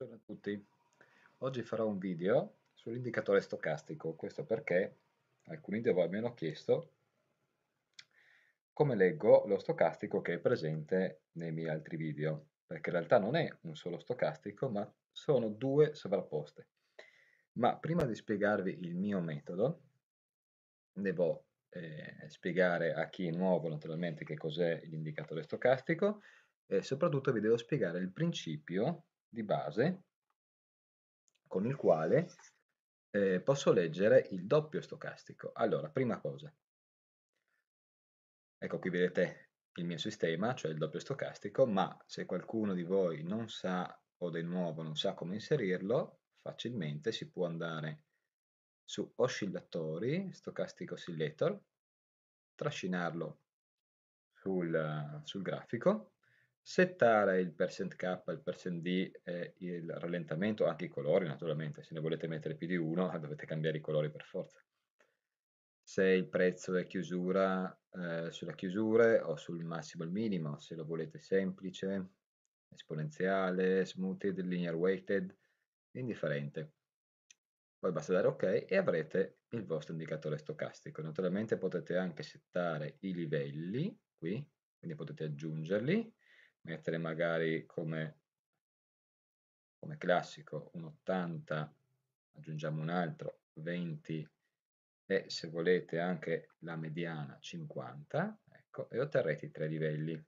Buongiorno a tutti, oggi farò un video sull'indicatore stocastico, questo perché alcuni di voi mi hanno chiesto come leggo lo stocastico che è presente nei miei altri video, perché in realtà non è un solo stocastico ma sono due sovrapposte. Ma prima di spiegarvi il mio metodo, devo eh, spiegare a chi è nuovo naturalmente che cos'è l'indicatore stocastico e eh, soprattutto vi devo spiegare il principio di base con il quale eh, posso leggere il doppio stocastico. Allora, prima cosa, ecco qui vedete il mio sistema, cioè il doppio stocastico, ma se qualcuno di voi non sa o del nuovo non sa come inserirlo, facilmente si può andare su oscillatori, stocastico oscillator, trascinarlo sul, sul grafico settare il percent %k, il percent %d, e il rallentamento, anche i colori naturalmente, se ne volete mettere più di uno dovete cambiare i colori per forza. Se il prezzo è chiusura eh, sulla chiusura o sul massimo al minimo, se lo volete semplice, esponenziale, smoothed, linear weighted, indifferente. Poi basta dare ok e avrete il vostro indicatore stocastico. Naturalmente potete anche settare i livelli qui, quindi potete aggiungerli mettere magari come, come classico un 80, aggiungiamo un altro 20 e se volete anche la mediana 50, ecco, e otterrete i tre livelli.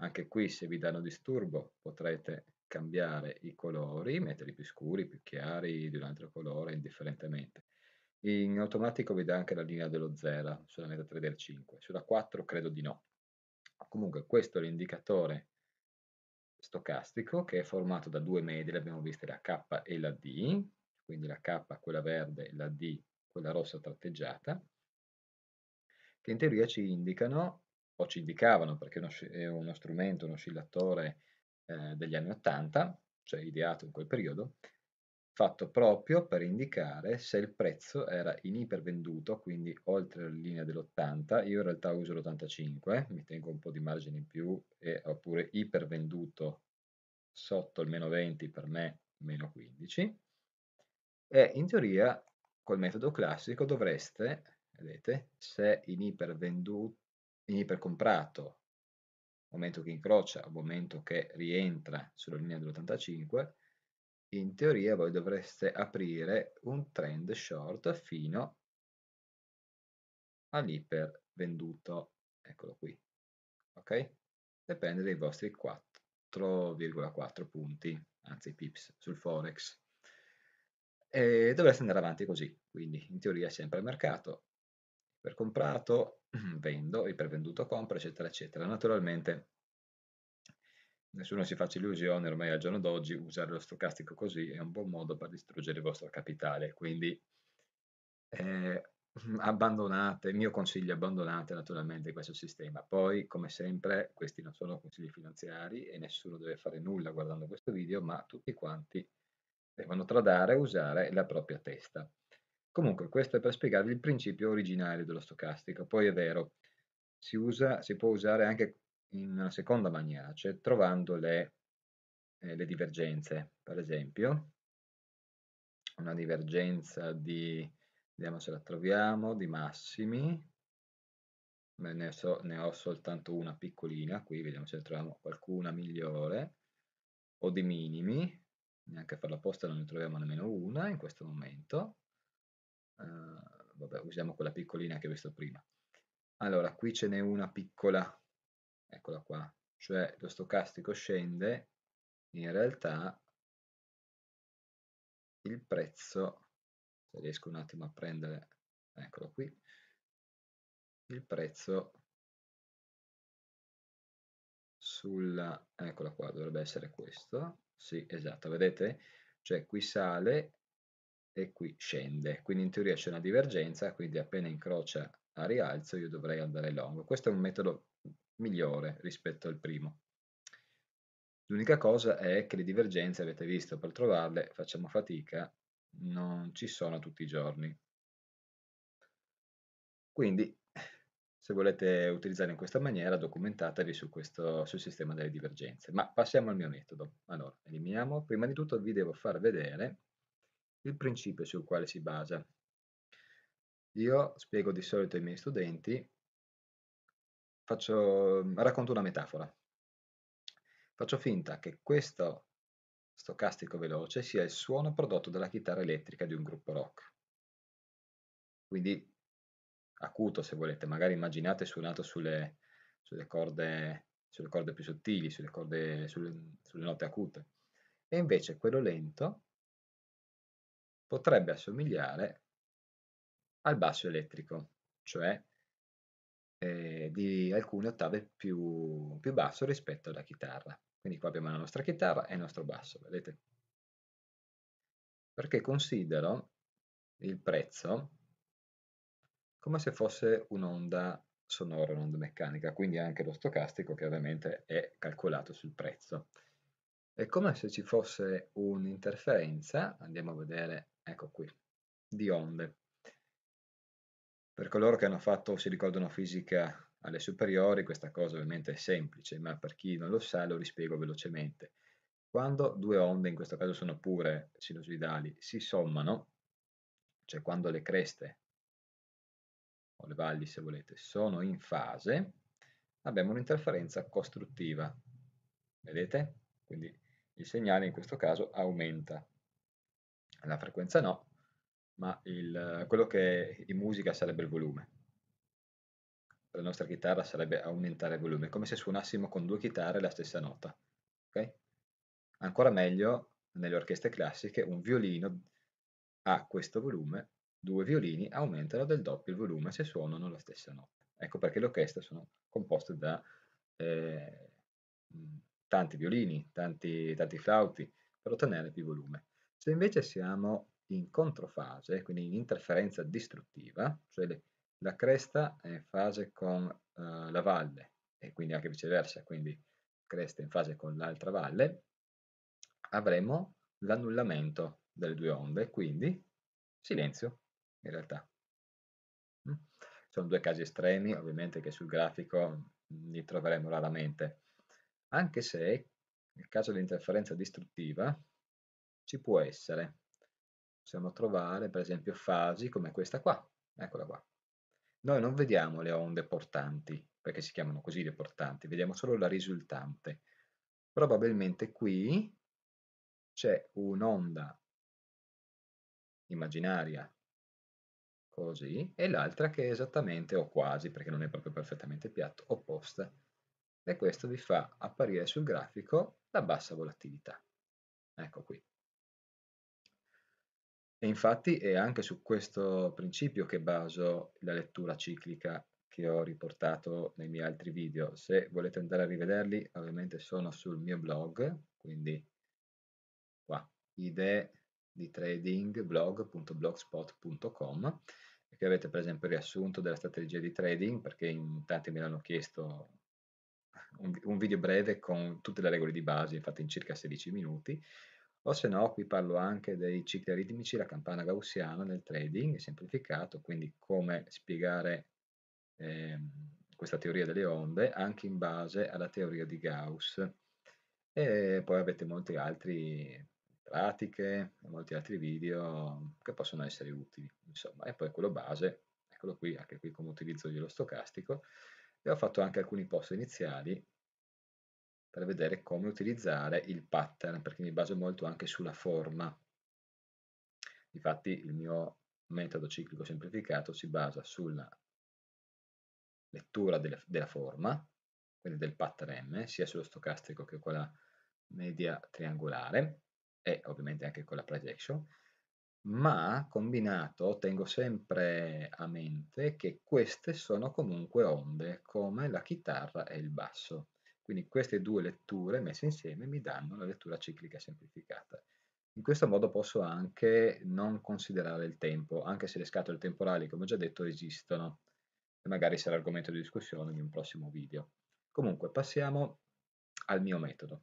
Anche qui se vi danno disturbo potrete cambiare i colori, metterli più scuri, più chiari, di un altro colore, indifferentemente. In automatico vi dà anche la linea dello 0, sulla meta 3 del 5, sulla 4 credo di no. Comunque questo è l'indicatore stocastico che è formato da due medie, le abbiamo viste la K e la D, quindi la K quella verde e la D quella rossa tratteggiata, che in teoria ci indicano, o ci indicavano perché è uno strumento, un oscillatore eh, degli anni 80, cioè ideato in quel periodo, fatto proprio per indicare se il prezzo era in ipervenduto, quindi oltre la linea dell'80, io in realtà uso l'85, mi tengo un po' di margine in più, e, oppure ipervenduto sotto il meno 20 per me meno 15, e in teoria col metodo classico dovreste, vedete, se in ipervenduto, in ipercomprato, momento che incrocia, momento che rientra sulla linea dell'85, in teoria voi dovreste aprire un trend short fino all'iper venduto, eccolo qui, ok? Dipende dai vostri 4,4 punti, anzi pips, sul forex. E dovreste andare avanti così, quindi in teoria sempre mercato, per comprato vendo, ipervenduto compro, eccetera, eccetera. Naturalmente Nessuno si faccia illusione, ormai al giorno d'oggi usare lo stocastico così è un buon modo per distruggere il vostro capitale, quindi eh, abbandonate, il mio consiglio è abbandonate naturalmente questo sistema. Poi, come sempre, questi non sono consigli finanziari e nessuno deve fare nulla guardando questo video, ma tutti quanti devono tradare e usare la propria testa. Comunque, questo è per spiegarvi il principio originale dello stocastico. Poi è vero, si, usa, si può usare anche in una seconda magnace cioè trovando le, eh, le divergenze. Per esempio, una divergenza di, vediamo se la troviamo, di massimi, Beh, ne, so, ne, ho soltanto una piccolina qui, vediamo se ne troviamo qualcuna migliore, o di minimi, neanche a farla apposta non ne troviamo nemmeno una in questo momento, uh, vabbè usiamo quella piccolina che ho visto prima. Allora, qui ce n'è una piccola eccola qua, cioè lo stocastico scende, in realtà il prezzo, se riesco un attimo a prendere, eccolo qui, il prezzo sulla, eccola qua, dovrebbe essere questo, sì esatto, vedete? Cioè qui sale e qui scende, quindi in teoria c'è una divergenza, quindi appena incrocia a rialzo io dovrei andare long. Questo è un metodo migliore rispetto al primo. L'unica cosa è che le divergenze, avete visto, per trovarle facciamo fatica, non ci sono tutti i giorni. Quindi, se volete utilizzare in questa maniera, documentatevi su questo, sul sistema delle divergenze. Ma passiamo al mio metodo. Allora, eliminiamo. Prima di tutto vi devo far vedere il principio sul quale si basa. Io spiego di solito ai miei studenti Faccio, racconto una metafora. Faccio finta che questo stocastico veloce sia il suono prodotto dalla chitarra elettrica di un gruppo rock. Quindi acuto se volete, magari immaginate suonato sulle, sulle, corde, sulle corde, più sottili, sulle, corde, sulle, sulle note acute. E invece quello lento potrebbe assomigliare al basso elettrico, cioè eh, di alcune ottave più, più basso rispetto alla chitarra. Quindi qua abbiamo la nostra chitarra e il nostro basso, vedete? Perché considero il prezzo come se fosse un'onda sonora, un'onda meccanica, quindi anche lo stocastico che ovviamente è calcolato sul prezzo. È come se ci fosse un'interferenza, andiamo a vedere, ecco qui, di onde. Per coloro che hanno fatto, si ricordano, fisica alle superiori, questa cosa ovviamente è semplice, ma per chi non lo sa lo rispiego velocemente. Quando due onde, in questo caso sono pure sinusoidali, si sommano, cioè quando le creste o le valli se volete sono in fase, abbiamo un'interferenza costruttiva. Vedete? Quindi il segnale in questo caso aumenta. La frequenza no, ma il, quello che in musica sarebbe il volume. la nostra chitarra sarebbe aumentare il volume, come se suonassimo con due chitarre la stessa nota. Okay? Ancora meglio, nelle orchestre classiche, un violino ha questo volume, due violini aumentano del doppio il volume se suonano la stessa nota. Ecco perché le orchestre sono composte da eh, tanti violini, tanti, tanti flauti, per ottenere più volume. Se invece siamo in controfase, quindi in interferenza distruttiva, cioè le, la cresta è in fase con eh, la valle e quindi anche viceversa, quindi cresta in fase con l'altra valle, avremo l'annullamento delle due onde, quindi silenzio in realtà. Mm? Sono due casi estremi, ovviamente che sul grafico mm, li troveremo raramente, anche se nel caso dell'interferenza distruttiva ci può essere possiamo trovare per esempio fasi come questa qua, eccola qua. Noi non vediamo le onde portanti, perché si chiamano così le portanti, vediamo solo la risultante. Probabilmente qui c'è un'onda immaginaria così e l'altra che è esattamente o quasi, perché non è proprio perfettamente piatto, opposta. E questo vi fa apparire sul grafico la bassa volatilità. Ecco qui. E infatti è anche su questo principio che baso la lettura ciclica che ho riportato nei miei altri video. Se volete andare a rivederli, ovviamente sono sul mio blog, quindi qua, idee di trading blog.blogspot.com che avete per esempio riassunto della strategia di trading perché in tanti me l'hanno chiesto un, un video breve con tutte le regole di base, infatti in circa 16 minuti o se no qui parlo anche dei cicli ritmici, la campana gaussiana nel trading semplificato, quindi come spiegare eh, questa teoria delle onde anche in base alla teoria di Gauss. E poi avete molte altre pratiche, molti altri video che possono essere utili, insomma. E poi quello base, eccolo qui, anche qui come utilizzo io lo stocastico, e ho fatto anche alcuni post iniziali per vedere come utilizzare il pattern, perché mi baso molto anche sulla forma. Infatti il mio metodo ciclico semplificato si basa sulla lettura delle, della forma, quindi del pattern M, sia sullo stocastico che con la media triangolare e ovviamente anche con la projection, ma combinato tengo sempre a mente che queste sono comunque onde, come la chitarra e il basso. Quindi queste due letture messe insieme mi danno la lettura ciclica semplificata. In questo modo posso anche non considerare il tempo, anche se le scatole temporali, come ho già detto, esistono e magari sarà argomento di discussione in un prossimo video. Comunque, passiamo al mio metodo.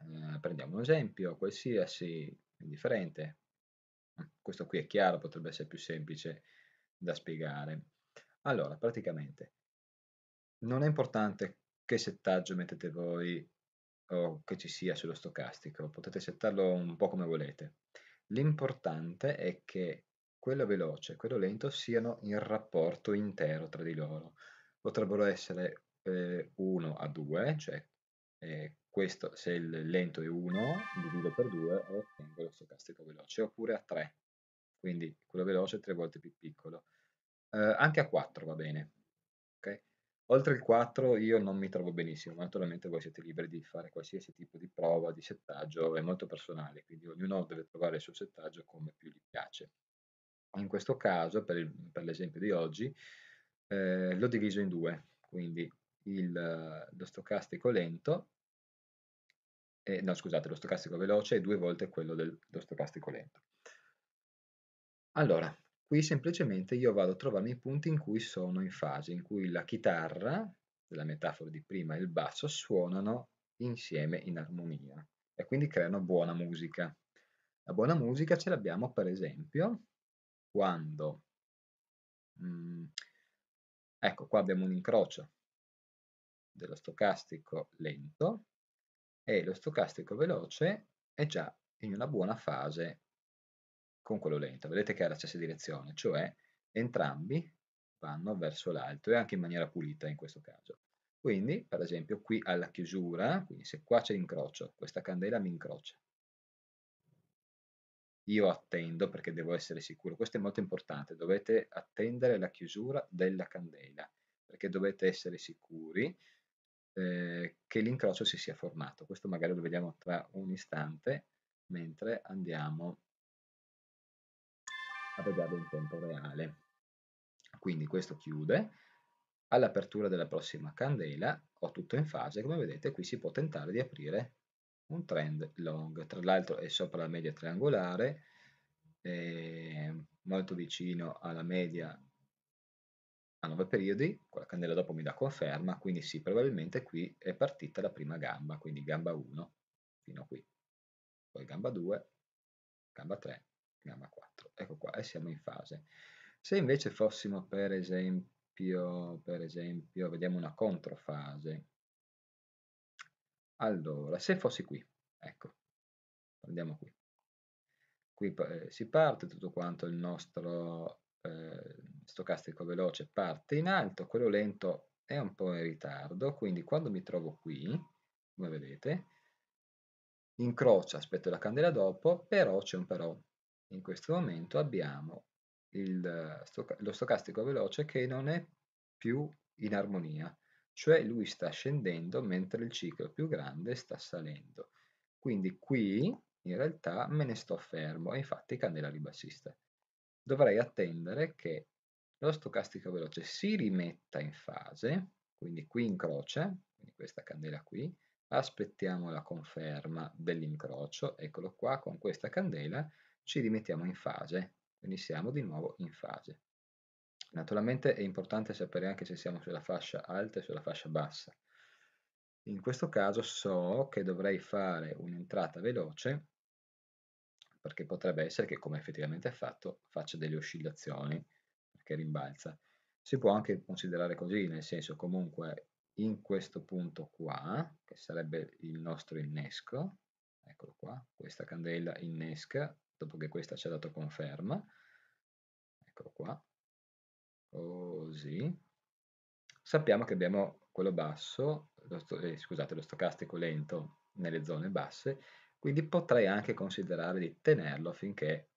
Eh, prendiamo un esempio, qualsiasi, indifferente. Mm, questo qui è chiaro, potrebbe essere più semplice da spiegare. Allora, praticamente, non è importante che settaggio mettete voi o che ci sia sullo stocastico, potete settarlo un po' come volete. L'importante è che quello veloce e quello lento siano in rapporto intero tra di loro. Potrebbero essere 1 eh, a 2, cioè eh, questo se il lento è 1, divido per 2 e ottengo lo stocastico veloce, oppure a 3, quindi quello veloce è 3 volte più piccolo. Eh, anche a 4 va bene, okay? Oltre il 4 io non mi trovo benissimo, ma naturalmente voi siete liberi di fare qualsiasi tipo di prova, di settaggio, è molto personale, quindi ognuno deve trovare il suo settaggio come più gli piace. In questo caso, per, l'esempio di oggi, eh, l'ho diviso in due, quindi il, lo stocastico lento, e, no scusate, lo stocastico veloce è due volte quello dello stocastico lento. Allora, Qui semplicemente io vado a trovarmi i punti in cui sono in fase, in cui la chitarra, la metafora di prima, e il basso suonano insieme in armonia e quindi creano buona musica. La buona musica ce l'abbiamo per esempio quando... Mm, ecco, qua abbiamo un incrocio dello stocastico lento e lo stocastico veloce è già in una buona fase con quello lento. Vedete che ha la stessa direzione, cioè entrambi vanno verso l'alto e anche in maniera pulita in questo caso. Quindi, per esempio, qui alla chiusura, quindi se qua c'è l'incrocio, questa candela mi incrocia. Io attendo perché devo essere sicuro, questo è molto importante, dovete attendere la chiusura della candela, perché dovete essere sicuri eh, che l'incrocio si sia formato. Questo magari lo vediamo tra un istante, mentre andiamo a vederlo in tempo reale. Quindi questo chiude. All'apertura della prossima candela ho tutto in fase, come vedete qui si può tentare di aprire un trend long, tra l'altro è sopra la media triangolare, molto vicino alla media a 9 periodi, con la candela dopo mi dà conferma, quindi sì, probabilmente qui è partita la prima gamba, quindi gamba 1 fino a qui, poi gamba 2, gamba 3, gamma 4. Ecco qua, e siamo in fase. Se invece fossimo per esempio, per esempio, vediamo una controfase. Allora, se fossi qui, ecco, andiamo qui. Qui eh, si parte tutto quanto il nostro eh, stocastico veloce parte in alto, quello lento è un po' in ritardo, quindi quando mi trovo qui, come vedete, incrocia, aspetto la candela dopo, però c'è un però, in questo momento abbiamo il, lo stocastico veloce che non è più in armonia, cioè lui sta scendendo mentre il ciclo più grande sta salendo. Quindi qui in realtà me ne sto fermo e infatti candela ribassista. Dovrei attendere che lo stocastico veloce si rimetta in fase, quindi qui incrocia, quindi questa candela qui, aspettiamo la conferma dell'incrocio, eccolo qua con questa candela ci rimettiamo in fase, quindi siamo di nuovo in fase. Naturalmente è importante sapere anche se siamo sulla fascia alta e sulla fascia bassa. In questo caso so che dovrei fare un'entrata veloce perché potrebbe essere che, come effettivamente è fatto, faccia delle oscillazioni, perché rimbalza. Si può anche considerare così, nel senso comunque in questo punto qua, che sarebbe il nostro innesco, eccolo qua, questa candela innesca dopo che questa ci ha dato conferma, eccolo qua, così, sappiamo che abbiamo quello basso, lo eh, scusate, lo stocastico lento nelle zone basse, quindi potrei anche considerare di tenerlo finché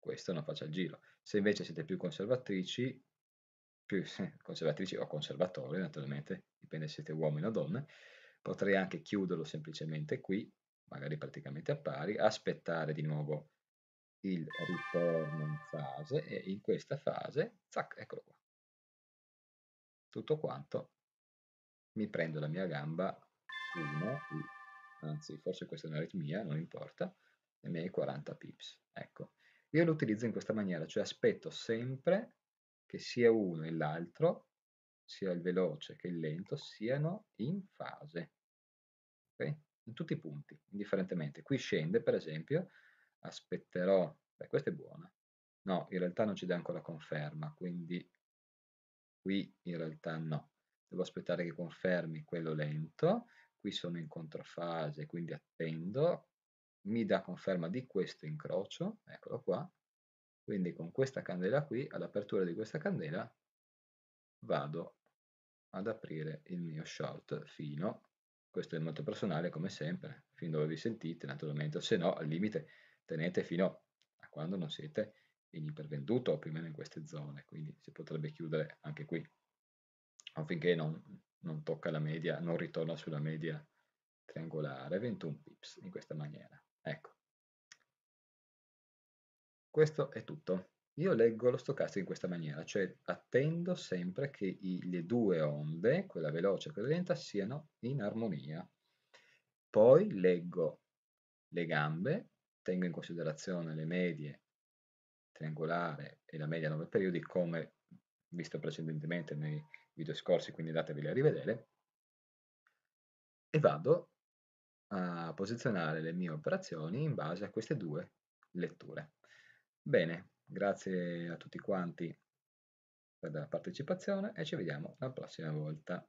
questo non faccia il giro. Se invece siete più conservatrici, più conservatrici o conservatori, naturalmente, dipende se siete uomini o donne, potrei anche chiuderlo semplicemente qui magari praticamente a pari, aspettare di nuovo il ritorno in fase e in questa fase, zac, eccolo qua. Tutto quanto, mi prendo la mia gamba 1, anzi forse questa è un'aritmia, non importa, e mi hai 40 pips. Ecco, io lo utilizzo in questa maniera, cioè aspetto sempre che sia uno e l'altro, sia il veloce che il lento, siano in fase. Okay? In tutti i punti indifferentemente. Qui scende, per esempio, aspetterò, beh, questa è buona, no, in realtà non ci dà ancora conferma, quindi qui in realtà no. Devo aspettare che confermi quello lento, qui sono in controfase, quindi attendo, mi dà conferma di questo incrocio, eccolo qua, quindi con questa candela qui, all'apertura di questa candela, vado ad aprire il mio short fino questo è molto personale come sempre, fin dove vi sentite naturalmente, se no al limite tenete fino a quando non siete in ipervenduto o più o meno in queste zone, quindi si potrebbe chiudere anche qui, o non, non tocca la media, non ritorna sulla media triangolare, 21 pips in questa maniera. Ecco, questo è tutto. Io leggo lo stocastico in questa maniera, cioè attendo sempre che i, le due onde, quella veloce e quella lenta, siano in armonia. Poi leggo le gambe, tengo in considerazione le medie triangolare e la media 9 periodi come visto precedentemente nei video scorsi, quindi dateveli a rivedere, e vado a posizionare le mie operazioni in base a queste due letture. Bene, Grazie a tutti quanti per la partecipazione e ci vediamo la prossima volta.